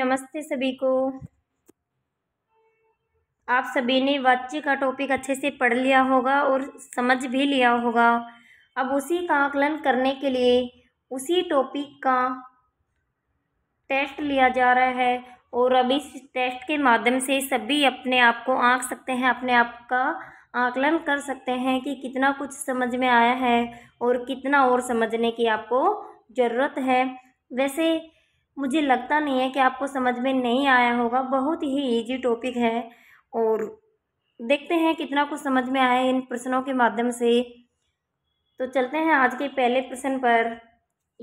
नमस्ते सभी को आप सभी ने वाच्य का टॉपिक अच्छे से पढ़ लिया होगा और समझ भी लिया होगा अब उसी का आकलन करने के लिए उसी टॉपिक का टेस्ट लिया जा रहा है और अब इस टेस्ट के माध्यम से सभी अपने आप को आंक सकते हैं अपने आप का आकलन कर सकते हैं कि कितना कुछ समझ में आया है और कितना और समझने की आपको ज़रूरत है वैसे मुझे लगता नहीं है कि आपको समझ में नहीं आया होगा बहुत ही ईजी टॉपिक है और देखते हैं कितना कुछ समझ में आया इन प्रश्नों के माध्यम से तो चलते हैं आज के पहले प्रश्न पर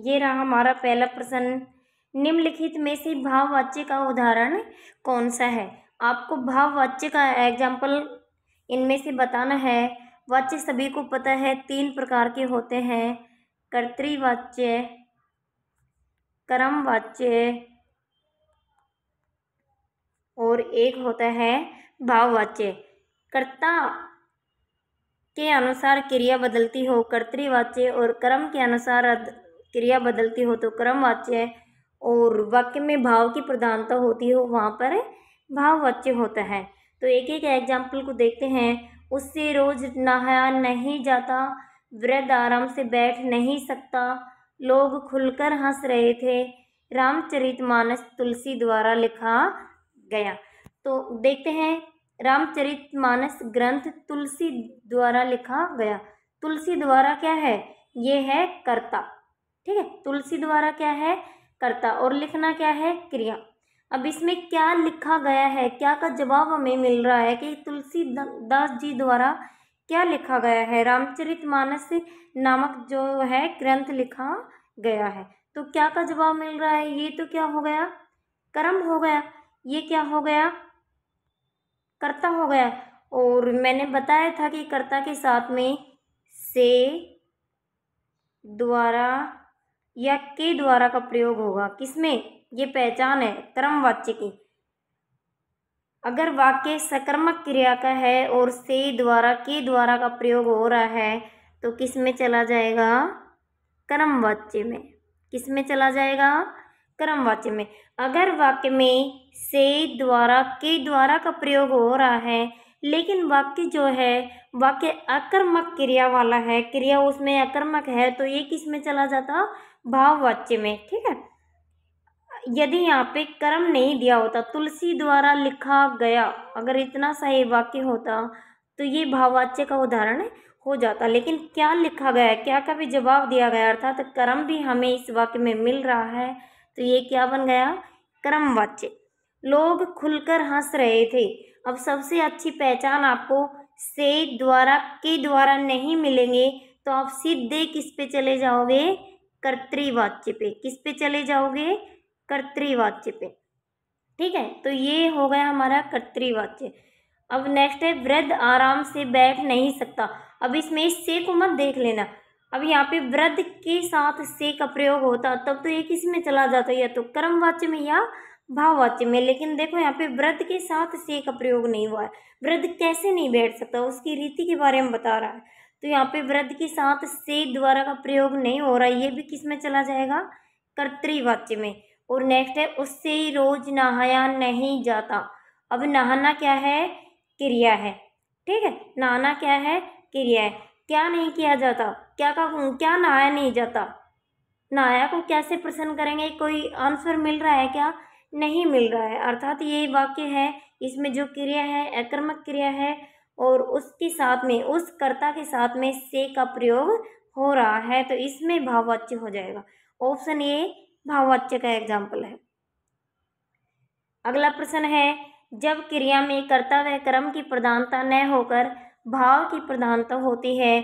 ये रहा हमारा पहला प्रश्न निम्नलिखित में से भाववाच्य का उदाहरण कौन सा है आपको भाववाच्य का एग्जाम्पल इनमें से बताना है वाच्य सभी को पता है तीन प्रकार के होते हैं कर्तृवाच्य कर्म वाच्य और एक होता है भाववाच्य कर्ता के अनुसार क्रिया बदलती हो कर्तृवाच्य और कर्म के अनुसार क्रिया बदलती हो तो कर्मवाच्य और वाक्य में भाव की प्रधानता होती हो वहाँ पर भाववाच्य होता है तो एक एक एग्जाम्पल को देखते हैं उससे रोज नहाया नहीं जाता वृद्ध आराम से बैठ नहीं सकता लोग खुलकर हंस रहे थे रामचरितमानस तुलसी द्वारा लिखा गया तो देखते हैं रामचरितमानस ग्रंथ तुलसी द्वारा लिखा गया तुलसी द्वारा क्या है ये है कर्ता ठीक है तुलसी द्वारा क्या है कर्ता और लिखना क्या है क्रिया अब इसमें क्या लिखा गया है क्या का जवाब हमें मिल रहा है कि तुलसी दास जी द्वारा क्या लिखा गया है रामचरित मानस नामक जो है ग्रंथ लिखा गया है तो क्या का जवाब मिल रहा है ये तो क्या हो गया कर्म हो गया ये क्या हो गया कर्ता हो गया और मैंने बताया था कि कर्ता के साथ में से द्वारा या के द्वारा का प्रयोग होगा किसमें ये पहचान है कर्मवाच्य की अगर वाक्य सकर्मक क्रिया का है और से द्वारा के द्वारा का प्रयोग हो रहा है तो किस में चला जाएगा कर्म वाच्य में किस में चला जाएगा कर्म वाच्य में अगर वाक्य में से द्वारा के द्वारा का प्रयोग हो रहा है लेकिन वाक्य जो है वाक्य अकर्मक क्रिया वाला है क्रिया उसमें अकर्मक है तो ये किस में चला जाता भाववाच्य में ठीक है यदि यहाँ पे कर्म नहीं दिया होता तुलसी द्वारा लिखा गया अगर इतना सही वाक्य होता तो ये भाववाच्य का उदाहरण हो जाता लेकिन क्या लिखा गया क्या का भी जवाब दिया गया अर्थात तो कर्म भी हमें इस वाक्य में मिल रहा है तो ये क्या बन गया कर्म वाच्य लोग खुलकर हंस रहे थे अब सबसे अच्छी पहचान आपको से द्वारा के द्वारा नहीं मिलेंगे तो आप सीधे किस पे चले जाओगे कर्तृवाच्य पे किस पे चले जाओगे कर्तृवाच्य पे ठीक है तो ये हो गया हमारा कर्तृवाच्य अब नेक्स्ट है वृद्ध आराम से बैठ नहीं सकता अब इसमें इस से को मत देख लेना अब यहाँ पे वृद्ध के साथ से का प्रयोग होता तब तो ये किसी में चला जाता या तो कर्मवाच्य में या भाववाच्य में लेकिन देखो यहाँ पे वृद्ध के साथ से का प्रयोग नहीं हुआ है वृद्ध कैसे नहीं बैठ सकता उसकी रीति के बारे में बता रहा है तो यहाँ पे वृद्ध के साथ से द्वारा का प्रयोग नहीं हो रहा है ये भी किस में चला जाएगा कर्तृवाच्य में और नेक्स्ट है उससे ही रोज़ नहाया नहीं जाता अब नहाना क्या है क्रिया है ठीक है नहाना क्या है क्रिया है क्या नहीं किया जाता क्या का क्या नहाया नहीं जाता नहाया को कैसे प्रसन्न करेंगे कोई आंसर मिल रहा है क्या नहीं मिल रहा है अर्थात ये वाक्य है इसमें जो क्रिया है आक्रमक क्रिया है और उसके साथ में उस कर्ता के साथ में से का प्रयोग हो रहा है तो इसमें भाववाच्य हो जाएगा ऑप्शन ए भाववाच्य का एग्जाम्पल है अगला प्रश्न है जब क्रिया में कर्ता व कर्म की प्रधानता न होकर भाव की प्रधानता होती है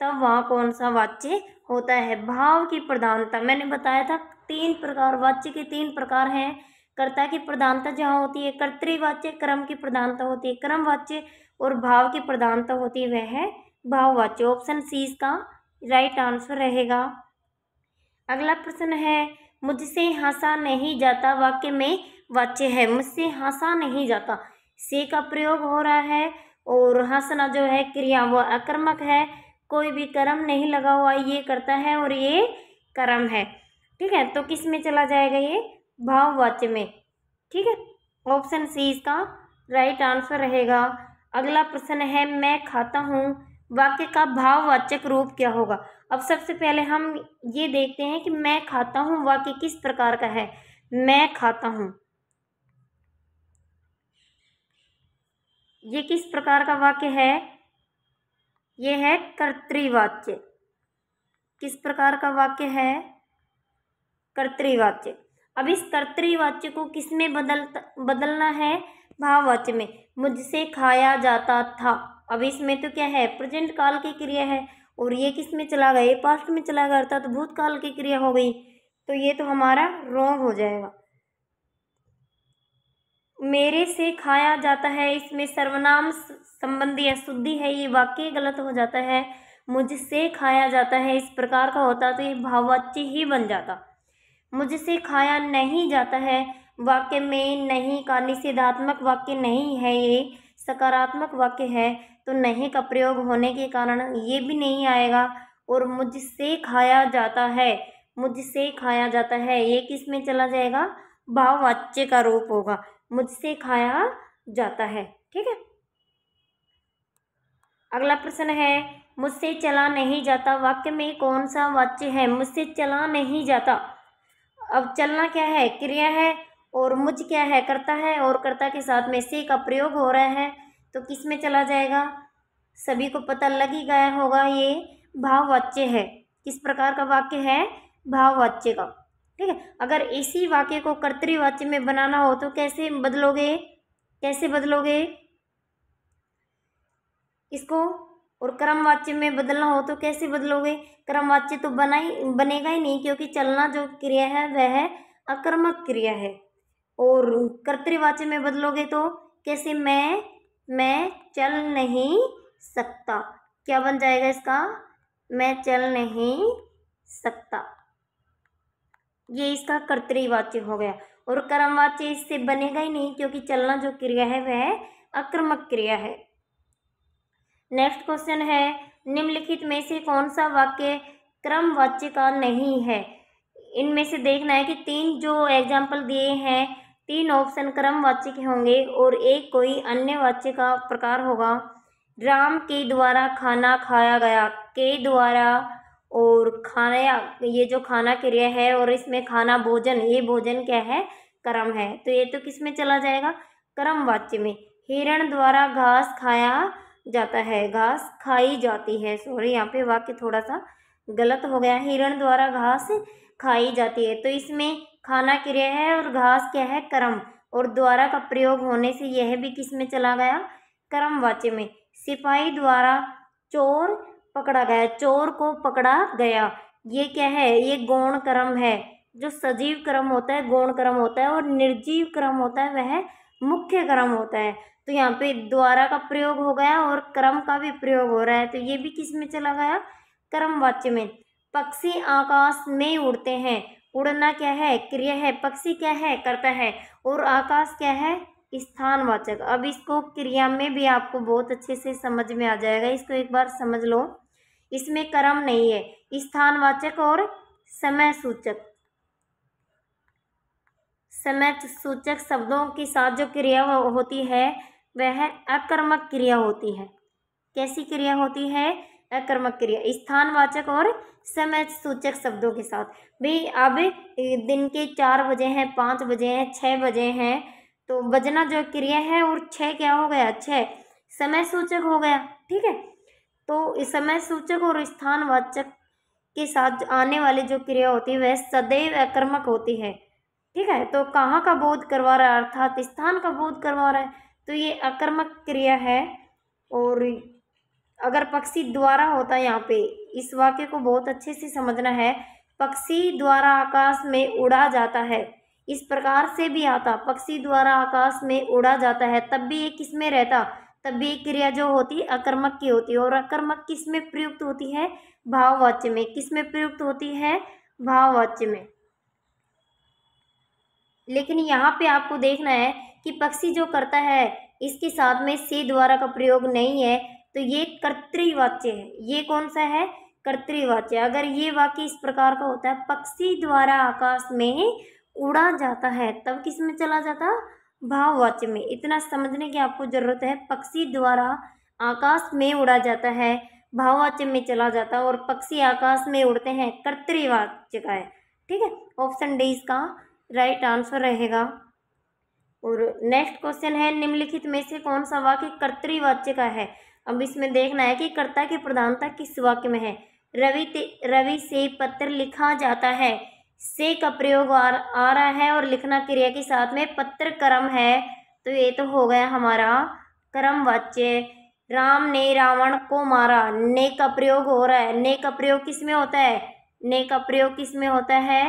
तब वहाँ कौन सा वाच्य होता है भाव की प्रधानता मैंने बताया था तीन प्रकार वाच्य के तीन प्रकार हैं कर्ता की प्रधानता जहाँ होती है कर्तृवाच्य कर्म की प्रधानता होती है कर्म वाच्य और भाव की प्रधानता होती है वह है भाववाच्य ऑप्शन सी इसका राइट आंसर रहेगा अगला प्रश्न है मुझसे हंसा नहीं जाता वाक्य में वाच्य है मुझसे हंसा नहीं जाता से का प्रयोग हो रहा है और हंसना जो है क्रिया वह आक्रमक है कोई भी कर्म नहीं लगा हुआ ये करता है और ये कर्म है ठीक है तो किस में चला जाएगा ये भाववाच्य में ठीक है ऑप्शन सी इसका राइट आंसर रहेगा अगला प्रश्न है मैं खाता हूँ वाक्य का भाववाचक रूप क्या होगा अब सबसे पहले हम ये देखते हैं कि मैं खाता हूँ वाक्य किस प्रकार का है मैं खाता हूँ ये किस प्रकार का वाक्य है ये है कर्तृवाच्य किस प्रकार का वाक्य है कर्तृवाच्य अब इस कर्तृवाच्य को किस में बदल बदलना है भाववाच्य में मुझसे खाया जाता था अब इसमें तो क्या है प्रेजेंट काल की क्रिया है और ये किस में चला गया ये पास्ट में चला गया अर्थात तो भूतकाल की क्रिया हो गई तो ये तो हमारा रॉन्ग हो जाएगा मेरे से खाया जाता है इसमें सर्वनाम संबंधी अशुद्धि है ये वाक्य गलत हो जाता है मुझसे खाया जाता है इस प्रकार का होता तो ये भाववाच्य ही बन जाता मुझसे खाया नहीं जाता है वाक्य में नहीं का निषेधात्मक वाक्य नहीं है ये सकारात्मक वाक्य है तो नहीं का प्रयोग होने के कारण ये भी नहीं आएगा और मुझसे खाया जाता है मुझसे खाया जाता है ये किस में चला जाएगा भाववाच्य का रूप होगा मुझसे खाया जाता है ठीक है अगला प्रश्न है मुझसे चला नहीं जाता वाक्य में कौन सा वाच्य है मुझसे चला नहीं जाता अब चलना क्या है क्रिया है और मुझ क्या है करता है और कर्ता के साथ में से का प्रयोग हो रहा है तो किस में चला जाएगा सभी को पता लग ही गया होगा ये भाववाच्य है किस प्रकार का वाक्य है भाववाच्य का ठीक है अगर इसी वाक्य को कर्तृवाच्य में बनाना हो तो कैसे बदलोगे कैसे बदलोगे इसको और क्रमवाच्य में बदलना हो तो कैसे बदलोगे क्रमवाच्य तो बना ही बनेगा ही नहीं क्योंकि चलना जो क्रिया है वह अकर्मक क्रिया है और कर्तृवाच्य में बदलोगे तो कैसे मैं मैं चल नहीं सकता क्या बन जाएगा इसका मैं चल नहीं सकता ये इसका कर्तरीवाच्य हो गया और कर्मवाच्य इससे बनेगा ही नहीं क्योंकि चलना जो क्रिया है वह अक्रमक क्रिया है नेक्स्ट क्वेश्चन है निम्नलिखित में से कौन सा वाक्य क्रमवाच्य का नहीं है इनमें से देखना है कि तीन जो एग्जाम्पल दिए हैं तीन ऑप्शन क्रमवाच्य के होंगे और एक कोई अन्य वाच्य का प्रकार होगा राम के द्वारा खाना खाया गया के द्वारा और खाना ये जो खाना क्रिया है और इसमें खाना भोजन ये भोजन क्या है क्रम है तो ये तो किस में चला जाएगा कर्म वाच्य में हिरण द्वारा घास खाया जाता है घास खाई जाती है सॉरी यहाँ पे वाक्य थोड़ा सा गलत हो गया हिरण द्वारा घास खाई जाती है तो इसमें खाना क्रिया है और घास क्या है कर्म और द्वारा का प्रयोग होने से यह भी किस में चला गया कर्म वाच्य में सिपाही द्वारा चोर पकड़ा गया चोर को पकड़ा गया ये क्या है ये गौण कर्म है जो सजीव कर्म होता है गौण कर्म होता है और निर्जीव कर्म होता है वह मुख्य कर्म होता है तो यहाँ पे द्वारा का प्रयोग हो गया और कर्म का भी प्रयोग हो रहा है तो ये भी किस में चला गया कर्म वाच्य में पक्षी आकाश में उड़ते हैं उड़ना क्या है क्रिया है पक्षी क्या है करता है और आकाश क्या है स्थानवाचक अब इसको क्रिया में भी आपको बहुत अच्छे से समझ में आ जाएगा इसको एक बार समझ लो इसमें कर्म नहीं है स्थानवाचक और समय सूचक समय सूचक शब्दों के साथ जो क्रिया होती है वह अकर्मक क्रिया होती है कैसी क्रिया होती है अकर्मक क्रिया स्थानवाचक और समय सूचक शब्दों के साथ भाई अब दिन के चार बजे हैं पाँच बजे हैं छः बजे हैं तो बजना जो क्रिया है और छः क्या हो गया छः समय सूचक हो गया ठीक है तो इस समय सूचक और स्थानवाचक के साथ आने वाली जो क्रिया होती है वह सदैव अकर्मक होती है ठीक है तो कहाँ का बोध करवा रहा है अर्थात स्थान का बोध करवा रहा है तो ये अकर्मक क्रिया है और अगर पक्षी द्वारा होता यहाँ पे इस वाक्य को बहुत अच्छे से समझना है पक्षी द्वारा आकाश में उड़ा जाता है इस प्रकार से भी आता पक्षी द्वारा आकाश में उड़ा जाता है तब भी ये किस में रहता तब भी एक क्रिया जो होती है अकर्मक की होती है और अकर्मक किस में प्रयुक्त होती है भाववाच्य में किस में प्रयुक्त होती है भाववाच्य में लेकिन यहाँ पे आपको देखना है कि पक्षी जो करता है इसके साथ में से द्वारा का प्रयोग नहीं है तो ये कर्तृवाच्य है ये कौन सा है कर्तृवाच्य अगर ये वाक्य इस प्रकार का होता है पक्षी द्वारा आकाश में उड़ा जाता है तब किस में चला जाता भाववाच्य में इतना समझने की आपको ज़रूरत है पक्षी द्वारा आकाश में उड़ा जाता है भाववाच्य में चला जाता है और पक्षी आकाश में उड़ते हैं कर्तृवाच्य का है ठीक है ऑप्शन डी इसका राइट आंसर रहेगा और नेक्स्ट क्वेश्चन है निम्नलिखित में से कौन सा वाक्य कर्तृवाच्य का है अब इसमें देखना है कि कर्ता की प्रधानता किस वाक्य में है रवि रवि से पत्र लिखा जाता है से का प्रयोग आ, आ रहा है और लिखना क्रिया के साथ में पत्र क्रम है तो ये तो हो गया हमारा क्रम वाच्य राम ने रावण को मारा ने का प्रयोग हो रहा है ने का प्रयोग किस में होता है ने का प्रयोग किस में होता है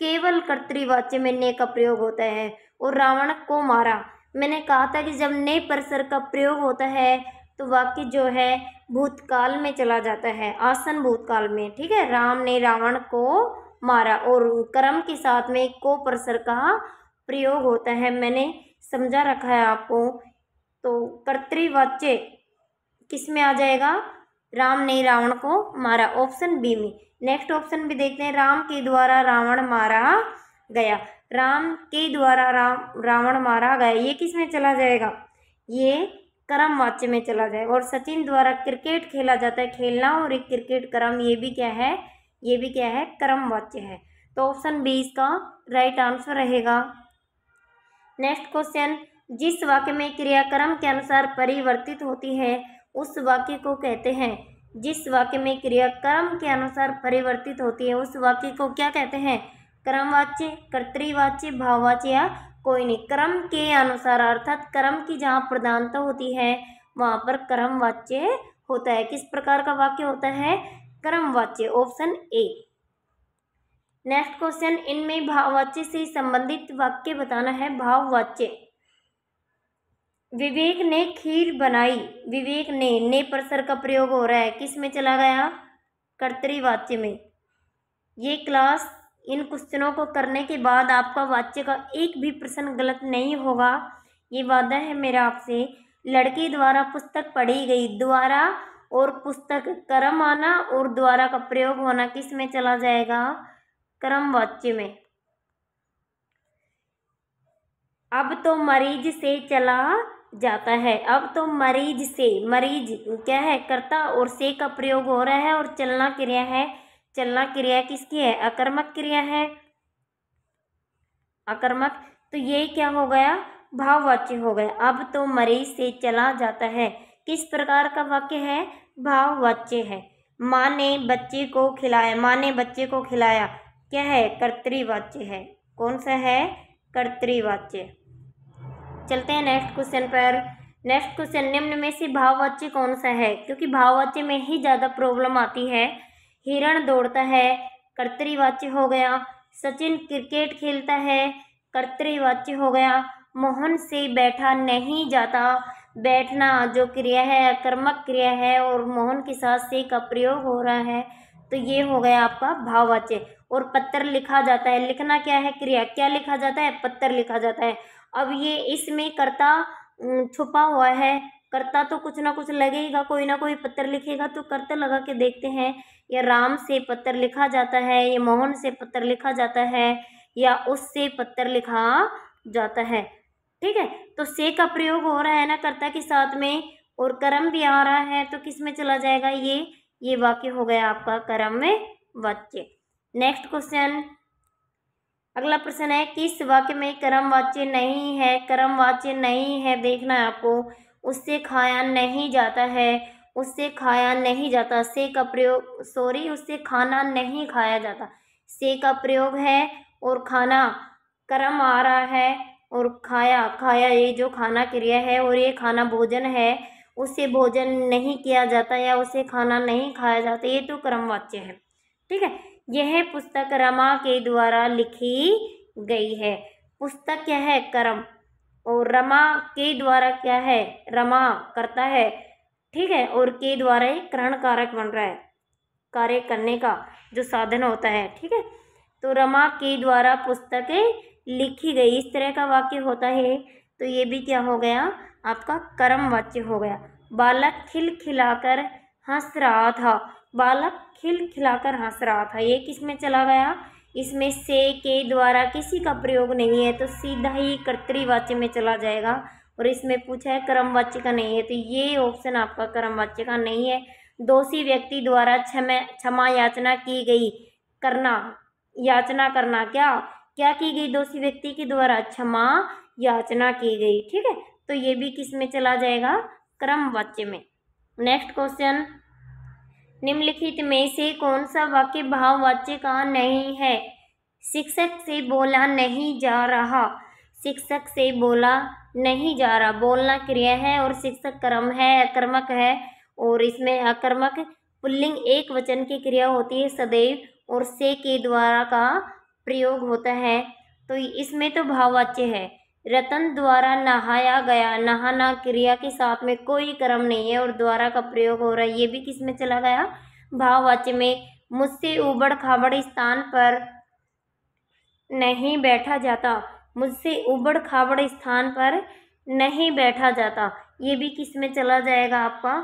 केवल कर्तृवाच्य में ने का प्रयोग होता है और रावण को मारा मैंने कहा था कि जब ने परसर का प्रयोग होता है तो वाक्य जो है भूतकाल में चला जाता है आसन भूतकाल में ठीक है राम ने रावण को मारा और कर्म के साथ में को परसर का प्रयोग होता है मैंने समझा रखा है आपको तो कर्तवाच्य किस में आ जाएगा राम ने रावण को मारा ऑप्शन बी में नेक्स्ट ऑप्शन भी देखते हैं राम के द्वारा रावण मारा गया राम के द्वारा राम रावण मारा गया ये किस में चला जाएगा ये क्रम वाच्य में चला जाए और सचिन द्वारा क्रिकेट खेला जाता है खेलना और एक क्रिकेट क्रम ये भी क्या है ये भी क्या है क्रम वाच्य है तो ऑप्शन बी इसका राइट आंसर रहेगा नेक्स्ट क्वेश्चन जिस वाक्य में क्रियाक्रम के अनुसार परिवर्तित होती है उस वाक्य को कहते हैं जिस वाक्य में क्रियाक्रम के अनुसार परिवर्तित होती है उस वाक्य को क्या कहते हैं क्रमवाच्य कर्तवाच्य भाववाच्य या कोई नहीं क्रम के अनुसार अर्थात क्रम की जहाँ प्रधानता होती है वहाँ पर क्रम वाच्य होता है किस प्रकार का वाक्य होता है क्रम वाच्य ऑप्शन ए नेक्स्ट क्वेश्चन इनमें भाववाच्य से संबंधित वाक्य बताना है भाववाच्य विवेक ने खीर बनाई विवेक ने ने परसर का प्रयोग हो रहा है किस में चला गया कर्तरीवाच्य में ये क्लास इन क्वेश्चनों को करने के बाद आपका वाच्य का एक भी प्रश्न गलत नहीं होगा ये वादा है मेरा आपसे लड़की द्वारा पुस्तक पढ़ी गई द्वारा और पुस्तक कर्म आना और द्वारा का प्रयोग होना किस में चला जाएगा कर्म वाच्य में अब तो मरीज से चला जाता है अब तो मरीज से मरीज क्या है कर्ता और से का प्रयोग हो रहा है और चलना क्रिया है चलना क्रिया किसकी है अकर्मक क्रिया है अकर्मक तो ये क्या हो गया भाववाच्य हो गया अब तो मरीज से चला जाता है किस प्रकार का वाक्य है भाववाच्य है माँ ने बच्चे को खिलाया माँ ने बच्चे को खिलाया क्या है कर्तृवाच्य है कौन सा है कर्तृवाच्य चलते हैं नेक्स्ट क्वेश्चन पर नेक्स्ट क्वेश्चन निम्न में से भाववाच्य कौन सा है क्योंकि भाववाच्य में ही ज़्यादा प्रॉब्लम आती है हिरण दौड़ता है कर्तवाच्य हो गया सचिन क्रिकेट खेलता है कर्तवाच्य हो गया मोहन से बैठा नहीं जाता बैठना जो क्रिया है आक्रमक क्रिया है और मोहन के साथ से का प्रयोग हो रहा है तो ये हो गया आपका भाववाच्य और पत्र लिखा जाता है लिखना क्या है क्रिया क्या लिखा जाता है पत्र लिखा जाता है अब ये इसमें कर्ता छुपा हुआ है करता तो कुछ ना कुछ लगेगा कोई ना कोई पत्र लिखेगा तो करता लगा के देखते हैं या राम से पत्र लिखा जाता है या मोहन से पत्र लिखा जाता है या उससे पत्र लिखा जाता है ठीक है तो से का प्रयोग हो रहा है ना कर्ता के साथ में और कर्म भी आ रहा है तो किस में चला जाएगा ये ये वाक्य हो गया आपका कर्म में वाच्य नेक्स्ट क्वेश्चन अगला प्रश्न है किस वाक्य में कर्म वाच्य नहीं है कर्म वाच्य नहीं है देखना है आपको उससे खाया नहीं जाता है उससे खाया नहीं जाता से का प्रयोग सॉरी उससे खाना नहीं खाया जाता से का प्रयोग है और खाना कर्म आ रहा है और खाया खाया ये जो खाना क्रिया है और ये खाना भोजन है उससे भोजन नहीं किया जाता या उसे खाना नहीं खाया जाता ये तो क्रमवाच्य है ठीक है यह पुस्तक रमा के द्वारा लिखी गई है पुस्तक क्या है कर्म और रमा के द्वारा क्या है रमा करता है ठीक है और के द्वारा ही करण कारक बन रहा है कार्य करने का जो साधन होता है ठीक है तो रमा के द्वारा पुस्तकें लिखी गई इस तरह का वाक्य होता है तो ये भी क्या हो गया आपका कर्म वाच्य हो गया बालक खिल खिलाकर हंस रहा था बालक खिल खिलाकर हंस रहा था ये किस में चला गया इसमें से के द्वारा किसी का प्रयोग नहीं है तो सीधा ही कर्तृवाच्य में चला जाएगा और इसमें पूछा है कर्मवाच्य का नहीं है तो ये ऑप्शन आपका कर्मवाच्य का नहीं है दोषी व्यक्ति द्वारा क्षमा क्षमा याचना की गई करना याचना करना क्या क्या की गई दोषी व्यक्ति के द्वारा क्षमा याचना की गई ठीक है तो ये भी किस में चला जाएगा क्रम वाच्य में नेक्स्ट क्वेश्चन निम्नलिखित में से कौन सा वाक्य भाववाच्य का नहीं है शिक्षक से बोला नहीं जा रहा शिक्षक से बोला नहीं जा रहा बोलना क्रिया है और शिक्षक कर्म है आक्रमक है और इसमें आक्रमक पुल्लिंग एक वचन की क्रिया होती है सदैव और से के द्वारा का प्रयोग होता है तो इसमें तो भाववाच्य है रतन द्वारा नहाया गया नहाना क्रिया के साथ में कोई क्रम नहीं है और द्वारा का प्रयोग हो रहा है ये भी किस में चला गया भाववाच्य में मुझसे उबड़ खाबड़ स्थान पर नहीं बैठा जाता मुझसे उबड़ खाबड़ स्थान पर नहीं बैठा जाता ये भी किस में चला जाएगा आपका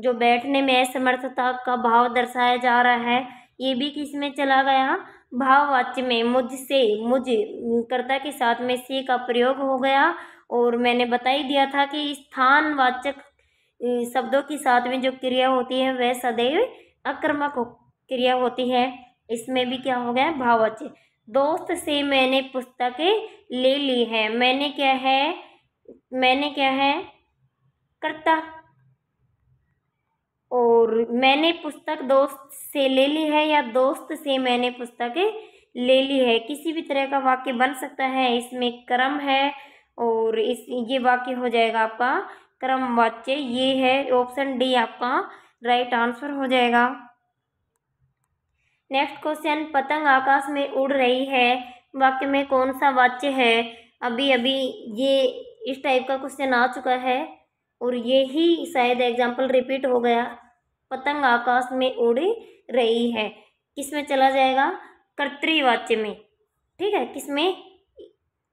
जो बैठने में असमर्थता का भाव दर्शाया जा रहा है ये भी किस में चला गया भाववाच्य में मुझसे मुझ कर्ता के साथ में से का प्रयोग हो गया और मैंने बता ही दिया था कि स्थानवाचक शब्दों के साथ में जो क्रिया होती है वह सदैव आक्रमक क्रिया होती है इसमें भी क्या हो गया भाववाच्य दोस्त से मैंने पुस्तकें ले ली है मैंने क्या है मैंने क्या है कर्ता और मैंने पुस्तक दोस्त से ले ली है या दोस्त से मैंने पुस्तक ले ली है किसी भी तरह का वाक्य बन सकता है इसमें क्रम है और इस ये वाक्य हो जाएगा आपका क्रम वाच्य ये है ऑप्शन डी आपका राइट आंसर हो जाएगा नेक्स्ट क्वेश्चन पतंग आकाश में उड़ रही है वाक्य में कौन सा वाच्य है अभी अभी ये इस टाइप का क्वेश्चन आ चुका है और यही शायद एग्जाम्पल रिपीट हो गया पतंग आकाश में उड़ रही है किस में चला जाएगा कर्तवाच्य में ठीक है किस में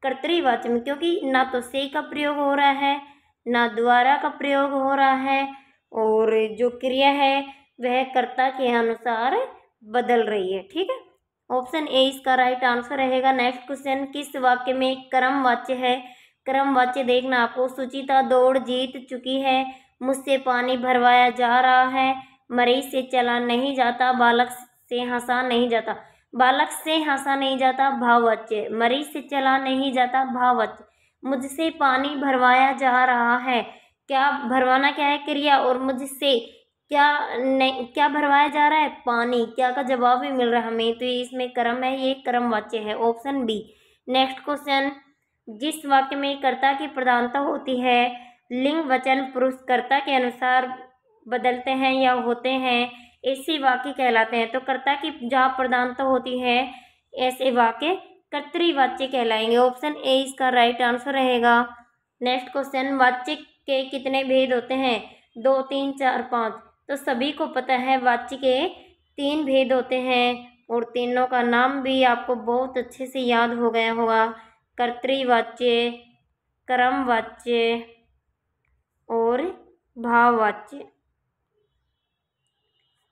कर्तवाच्य में क्योंकि ना तो से का प्रयोग हो रहा है ना द्वारा का प्रयोग हो रहा है और जो क्रिया है वह कर्ता के अनुसार बदल रही है ठीक है ऑप्शन ए इसका राइट आंसर रहेगा नेक्स्ट क्वेश्चन किस वाक्य में कर्म वाच्य है क्रम वाच्य देखना आपको सुचिता दौड़ जीत चुकी है मुझसे पानी भरवाया जा रहा है मरीज से चला नहीं जाता बालक से हंसा नहीं जाता बालक से हंसा नहीं जाता भाववाच्य मरीज से चला नहीं जाता भाववाच्य मुझसे पानी भरवाया जा रहा है क्या भरवाना क्या है क्रिया और मुझसे क्या नहीं क्या भरवाया जा रहा है पानी क्या का जवाब भी मिल रहा है हमें तो इसमें कर्म है ये कर्म वाच्य है ऑप्शन बी नेक्स्ट क्वेश्चन जिस वाक्य में कर्ता की प्रधानता होती है लिंग वचन पुरुष कर्ता के अनुसार बदलते हैं या होते हैं ऐसे वाक्य कहलाते हैं तो कर्ता की जहाँ प्रधानता होती है ऐसे वाक्य कर्तवाच्य कहलाएंगे ऑप्शन ए इसका राइट आंसर रहेगा नेक्स्ट क्वेश्चन वाच्य के कितने भेद होते हैं दो तीन चार पाँच तो सभी को पता है वाच्य के तीन भेद होते हैं और तीनों का नाम भी आपको बहुत अच्छे से याद हो गया होगा कर्तृवाच्य कर्मवाच्य और भाववाच्य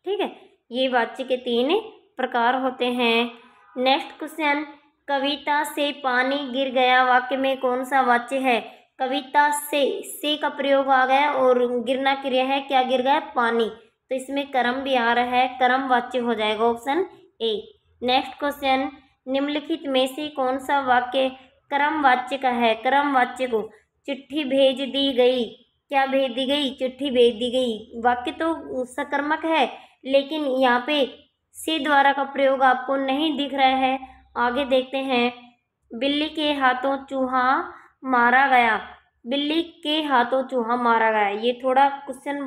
ठीक है ये वाच्य के तीन प्रकार होते हैं नेक्स्ट क्वेश्चन कविता से पानी गिर गया वाक्य में कौन सा वाच्य है कविता से से का प्रयोग आ गया और गिरना क्रिया है क्या गिर गया पानी तो इसमें कर्म भी आ रहा है कर्म वाच्य हो जाएगा ऑप्शन ए नेक्स्ट क्वेश्चन निम्नलिखित में से कौन सा वाक्य क्रम वाच्य का है क्रम वाच्य को चिट्ठी भेज दी गई क्या भेज दी गई चिट्ठी भेज दी गई वाक्य तो सकर्मक है लेकिन यहाँ पे से द्वारा का प्रयोग आपको नहीं दिख रहा है आगे देखते हैं बिल्ली के हाथों चूहा मारा गया बिल्ली के हाथों चूहा मारा गया ये थोड़ा क्वेश्चन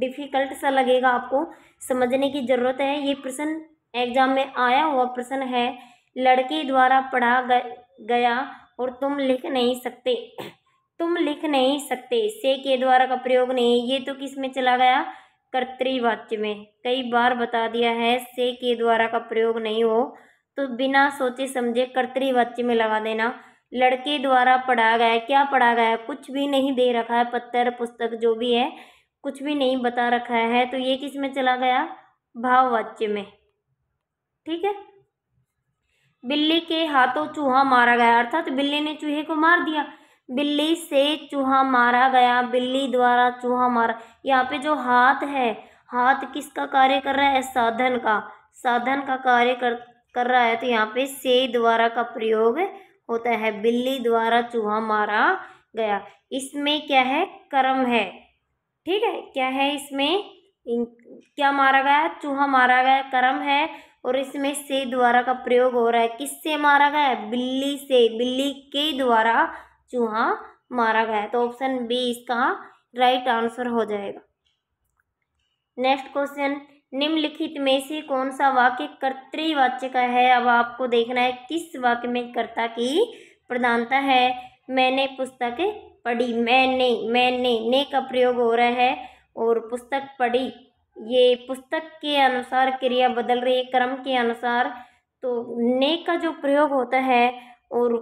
डिफ़िकल्ट सा लगेगा आपको समझने की ज़रूरत है ये प्रश्न एग्जाम में आया हुआ प्रश्न है लड़के द्वारा पढ़ा गया गया और तुम लिख नहीं सकते तुम लिख नहीं सकते से के द्वारा का प्रयोग नहीं ये तो किस में चला गया कर्तृवाच्य में कई बार बता दिया है से के द्वारा का प्रयोग नहीं हो तो बिना सोचे समझे कर्तृवाच्य में लगा देना लड़के द्वारा पढ़ा गया क्या पढ़ा गया कुछ भी नहीं दे रखा है पत्थर पुस्तक जो भी है कुछ भी नहीं बता रखा है तो ये किस में चला गया भाववाच्य में ठीक है बिल्ली के हाथों चूहा मारा गया अर्थात बिल्ली ने चूहे को मार दिया बिल्ली से चूहा मारा गया बिल्ली द्वारा चूहा मारा यहाँ पे जो हाथ है हाथ किसका कार्य कर रहा है साधन का साधन का कार्य कर कर रहा है तो यहाँ पे से द्वारा का प्रयोग होता है बिल्ली द्वारा चूहा मारा गया इसमें क्या है कर्म है ठीक है क्या है इसमें क्या मारा गया चूहा मारा गया कर्म है और इसमें से द्वारा का प्रयोग हो रहा है किससे मारा गया है बिल्ली से बिल्ली के द्वारा चूहा मारा गया है तो ऑप्शन बी इसका राइट आंसर हो जाएगा नेक्स्ट क्वेश्चन निम्नलिखित में से कौन सा वाक्य कर्तवाच्य का है अब आपको देखना है किस वाक्य में कर्ता की प्रधानता है मैंने पुस्तक पढ़ी मैंने मैंने ने का प्रयोग हो रहा है और पुस्तक पढ़ी ये पुस्तक के अनुसार क्रिया बदल रही है क्रम के अनुसार तो ने का जो प्रयोग होता है और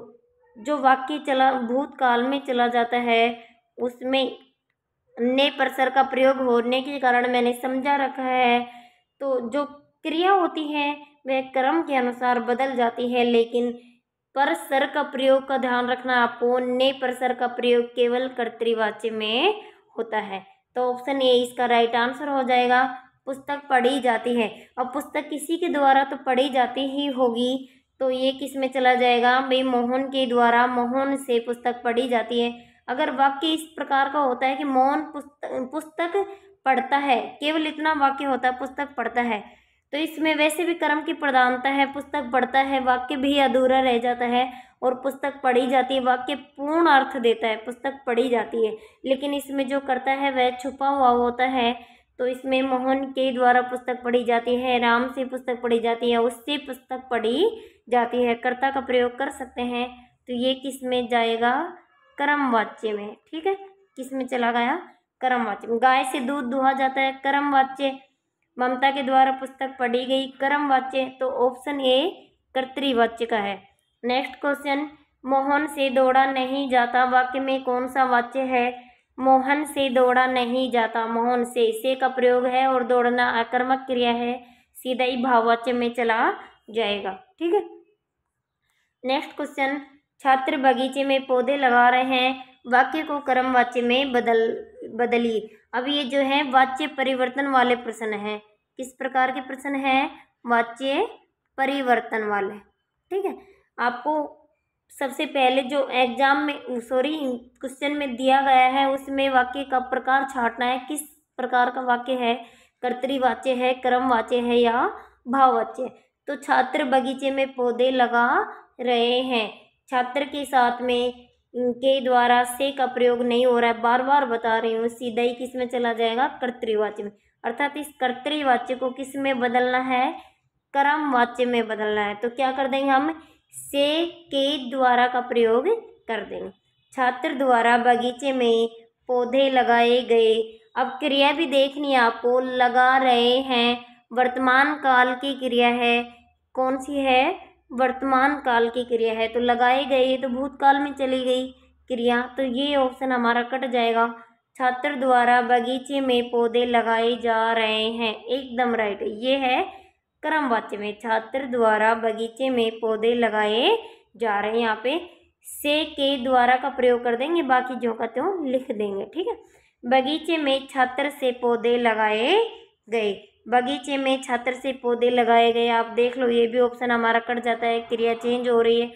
जो वाक्य चला भूतकाल में चला जाता है उसमें ने परसर का प्रयोग होने के कारण मैंने समझा रखा है तो जो क्रिया होती है वह क्रम के अनुसार बदल जाती है लेकिन परसर का प्रयोग का ध्यान रखना आपको ने परसर का प्रयोग केवल कर्तृवाच्य में होता है तो ऑप्शन ए इसका राइट आंसर हो जाएगा पुस्तक पढ़ी जाती है और पुस्तक किसी के द्वारा तो पढ़ी जाती ही होगी तो ये किस में चला जाएगा भाई मोहन के द्वारा मोहन से पुस्तक पढ़ी जाती है अगर वाक्य इस प्रकार का होता है कि मोहन पुस्तक पुस्तक पढ़ता है केवल इतना वाक्य होता है पुस्तक पढ़ता है तो इसमें वैसे भी कर्म की प्रधानता है पुस्तक पढ़ता है वाक्य भी अधूरा रह जाता है और पुस्तक पढ़ी जाती है वाक्य पूर्ण अर्थ देता है पुस्तक पढ़ी जाती है लेकिन इसमें जो करता है वह छुपा हुआ होता है तो इसमें मोहन के द्वारा पुस्तक पढ़ी जाती है राम से पुस्तक पढ़ी जाती है उससे पुस्तक पढ़ी जाती है कर्ता का प्रयोग कर सकते हैं तो ये किस में जाएगा कर्म वाच्य में ठीक है किस में चला गया कर्म वाच्य में गाय से दूध दुहा जाता है कर्म वाच्य ममता के द्वारा पुस्तक पढ़ी गई कर्म वाच्य तो ऑप्शन ए कर्तृवाच्य का है नेक्स्ट क्वेश्चन मोहन से दौड़ा नहीं जाता वाक्य में कौन सा वाच्य है मोहन से दौड़ा नहीं जाता मोहन से से का प्रयोग है और दौड़ना आक्रमक क्रिया है सीधा ही भाववाच्य में चला जाएगा ठीक है नेक्स्ट क्वेश्चन छात्र बगीचे में पौधे लगा रहे हैं वाक्य को कर्म वाच्य में बदल बदलिए अब ये जो है वाच्य परिवर्तन वाले प्रश्न हैं किस प्रकार के प्रश्न हैं वाच्य परिवर्तन वाले ठीक है आपको सबसे पहले जो एग्जाम में सॉरी क्वेश्चन में दिया गया है उसमें वाक्य का प्रकार छाटना है किस प्रकार का वाक्य है कर्तरीवाच्य है कर्मवाच्य है या भाववाच्य तो छात्र बगीचे में पौधे लगा रहे हैं छात्र के साथ में के द्वारा से का प्रयोग नहीं हो रहा है बार बार बता रही हूँ सीधा ही किस में चला जाएगा कर्तृवाच्य में अर्थात इस कर्तृवाच्य को किस में बदलना है कर्म वाच्य में बदलना है तो क्या कर देंगे हम से के द्वारा का प्रयोग कर देंगे छात्र द्वारा बगीचे में पौधे लगाए गए अब क्रिया भी देखनी है आपको लगा रहे हैं वर्तमान काल की क्रिया है कौन सी है वर्तमान काल की क्रिया है तो लगाई गई है तो भूतकाल में चली गई क्रिया तो ये ऑप्शन हमारा कट जाएगा छात्र द्वारा बगीचे में पौधे लगाए जा रहे हैं एकदम राइट ये है क्रमवाच्य में छात्र द्वारा बगीचे में पौधे लगाए जा रहे हैं यहाँ पे से के द्वारा का प्रयोग कर देंगे बाकी जो का त्यों लिख देंगे ठीक है बगीचे में छात्र से पौधे लगाए गए बगीचे में छात्र से पौधे लगाए गए आप देख लो ये भी ऑप्शन हमारा कट जाता है क्रिया चेंज हो रही है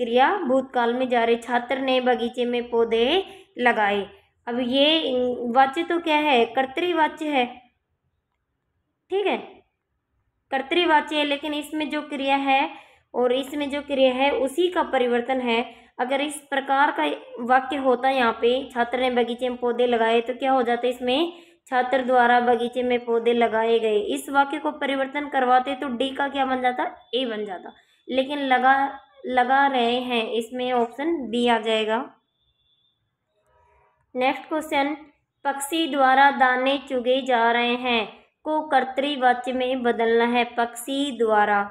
क्रिया भूतकाल में जा रही छात्र ने बगीचे में पौधे लगाए अब ये वाच्य तो क्या है कर्तवाच्य है ठीक है कर्तवाच्य है लेकिन इसमें जो क्रिया है और इसमें जो क्रिया है उसी का परिवर्तन है अगर इस प्रकार का वाक्य होता यहाँ पे छात्र ने बगीचे में पौधे लगाए तो क्या हो जाता इसमें छात्र द्वारा बगीचे में पौधे लगाए गए इस वाक्य को परिवर्तन करवाते तो डी का क्या बन जाता ए बन जाता लेकिन लगा लगा रहे हैं इसमें ऑप्शन बी आ जाएगा नेक्स्ट क्वेश्चन पक्षी द्वारा दाने चुगे जा रहे हैं को वाच्य में बदलना है पक्षी द्वारा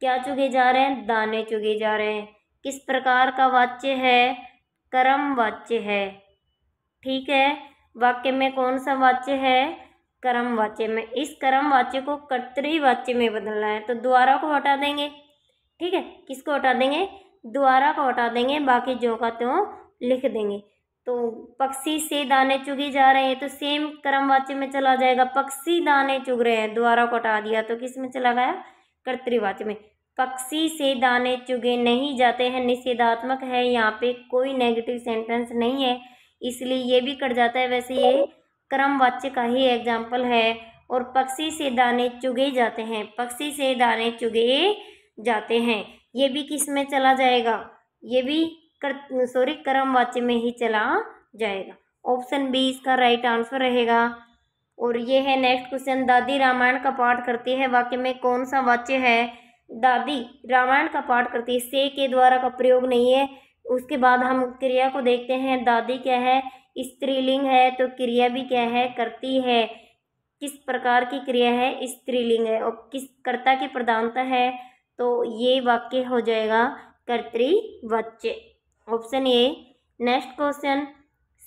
क्या चुगे जा रहे हैं दाने चुगे जा रहे हैं किस प्रकार का वाच्य है कर्म वाच्य है ठीक है वाक्य में कौन सा वाच्य है कर्म वाच्य में इस कर्म वाच्य को कर्तरी वाच्य में बदलना है तो द्वारा को हटा देंगे ठीक है किसको हटा देंगे द्वारा को हटा देंगे बाकी जो का त्यों लिख देंगे तो पक्षी से दाने चुगे जा रहे हैं तो सेम कर्म वाच्य में चला जाएगा पक्षी दाने चुग रहे हैं द्वारा को हटा दिया तो किस में चला गया कर्तृवाच्य में पक्षी से दाने चुगे नहीं जाते हैं निषेधात्मक है यहाँ पे कोई नेगेटिव सेंटेंस नहीं है इसलिए ये भी कट जाता है वैसे ये क्रमवाच्य का ही एग्जाम्पल है और पक्षी से दाने चुगे जाते हैं पक्षी से दाने चुगे जाते हैं ये भी किस में चला जाएगा ये भी कर सॉरी क्रमवाच्य में ही चला जाएगा ऑप्शन बी इसका राइट आंसर रहेगा और ये है नेक्स्ट क्वेश्चन दादी रामायण का पाठ करती है वाक्य में कौन सा वाच्य है दादी रामायण का पाठ करती है से के द्वारा का प्रयोग नहीं है उसके बाद हम क्रिया को देखते हैं दादी क्या है स्त्रीलिंग है तो क्रिया भी क्या है करती है किस प्रकार की क्रिया है स्त्रीलिंग है और किस कर्ता की प्रधानता है तो ये वाक्य हो जाएगा कर्तृवाच्य option A next question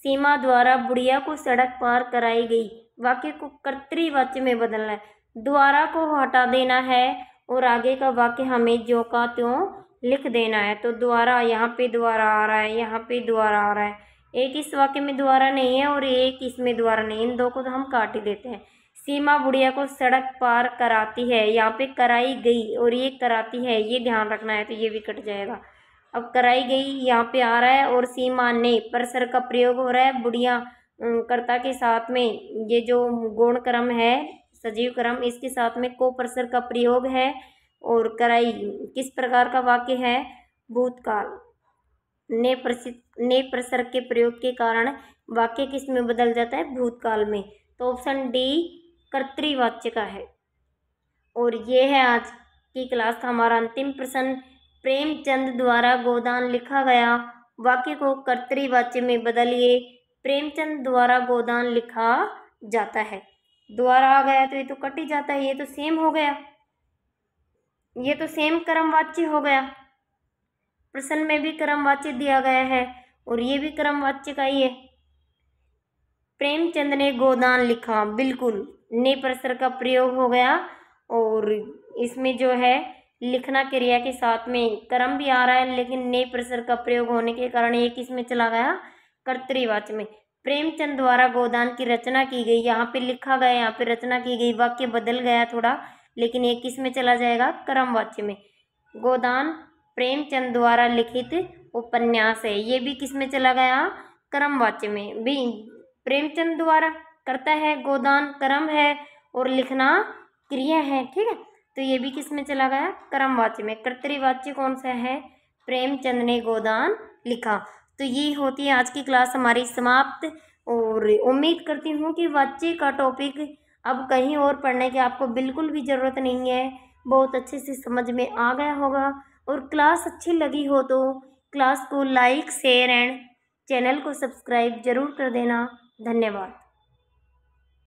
Seema द्वारा बुढ़िया को सड़क पार कराई गई वाक्य को कर्तृवाच्य में बदलना है द्वारा को हटा देना है और आगे का वाक्य हमें जो का त्यों लिख देना है तो दोबारा यहाँ पे दोबारा आ रहा है यहाँ पे दोबारा आ रहा है एक इस वाक्य में दोबारा नहीं है और एक इसमें दोबारा नहीं इन दो को तो हम काट ही देते हैं सीमा बुढ़िया को सड़क पार कराती है यहाँ पे कराई गई और ये कराती है ये ध्यान रखना है तो ये भी कट जाएगा अब कराई गई यहाँ पे आ रहा है और सीमा ने परसर का प्रयोग हो रहा है बुढ़िया कर्ता के साथ में ये जो गुण क्रम है सजीव क्रम इसके साथ में को परसर का प्रयोग है और कराई किस प्रकार का वाक्य है भूतकाल ने प्रसिद्ध ने प्रसर के प्रयोग के कारण वाक्य किस में बदल जाता है भूतकाल में तो ऑप्शन डी कर्तृवाच्य का है और ये है आज की क्लास का हमारा अंतिम प्रश्न प्रेमचंद द्वारा गोदान लिखा गया वाक्य को कर्तृवाच्य में बदलिए प्रेमचंद द्वारा गोदान लिखा जाता है द्वारा आ गया तो ये तो कट ही जाता है ये तो सेम हो गया ये तो सेम कर्मवाच्य हो गया प्रश्न में भी कर्मवाच्य दिया गया है और ये भी कर्मवाच्य का ही है प्रेमचंद ने गोदान लिखा बिल्कुल ने प्रसर का प्रयोग हो गया और इसमें जो है लिखना क्रिया के साथ में कर्म भी आ रहा है लेकिन ने प्रसर का प्रयोग होने के कारण ये किस में चला गया कर्तवाच में प्रेमचंद द्वारा गोदान की रचना की गई यहाँ पे लिखा गया यहाँ पे रचना की गई वाक्य बदल गया थोड़ा लेकिन ये किस में चला जाएगा क्रमवाच्य में गोदान प्रेमचंद द्वारा लिखित उपन्यास है ये भी किस में चला गया क्रमवाच्य में भी प्रेमचंद द्वारा करता है गोदान कर्म है और लिखना क्रिया है ठीक है तो ये भी किस में चला गया वाच्य में कर्तवाच्य कौन सा है प्रेमचंद ने गोदान लिखा तो ये होती है आज की क्लास हमारी समाप्त और उम्मीद करती हूँ कि वाच्य का टॉपिक अब कहीं और पढ़ने की आपको बिल्कुल भी ज़रूरत नहीं है बहुत अच्छे से समझ में आ गया होगा और क्लास अच्छी लगी हो तो क्लास को लाइक शेयर एंड चैनल को सब्सक्राइब ज़रूर कर देना धन्यवाद